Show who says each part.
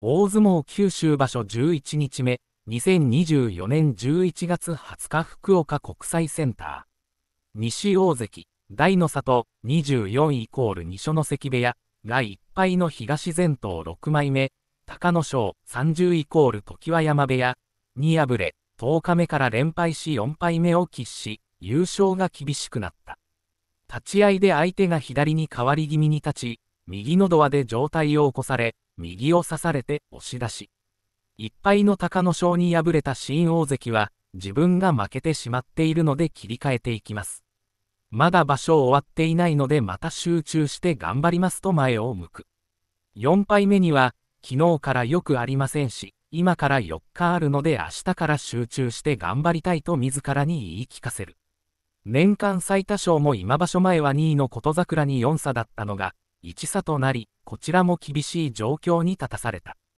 Speaker 1: 大相撲九州場所11日目、2024年11月20日福岡国際センター。西大関、大の里、24イコール二所の関部屋、がい敗の東前頭6枚目、高野賞30イコール常盤山部屋、に敗れ、10日目から連敗し4敗目を喫し、優勝が厳しくなった。立ち合いで相手が左に変わり気味に立ち、右のドアで状態を起こされ、右を刺されて押し出し、いっの鷹の章に敗れた新大関は、自分が負けてしまっているので切り替えていきます。まだ場所を終わっていないのでまた集中して頑張りますと前を向く。4敗目には、昨日からよくありませんし、今から4日あるので明日から集中して頑張りたいと自らに言い聞かせる。年間最多勝も今場所前は2位の琴桜に4差だったのが、一差となり、こちらも厳しい状況に立たされた。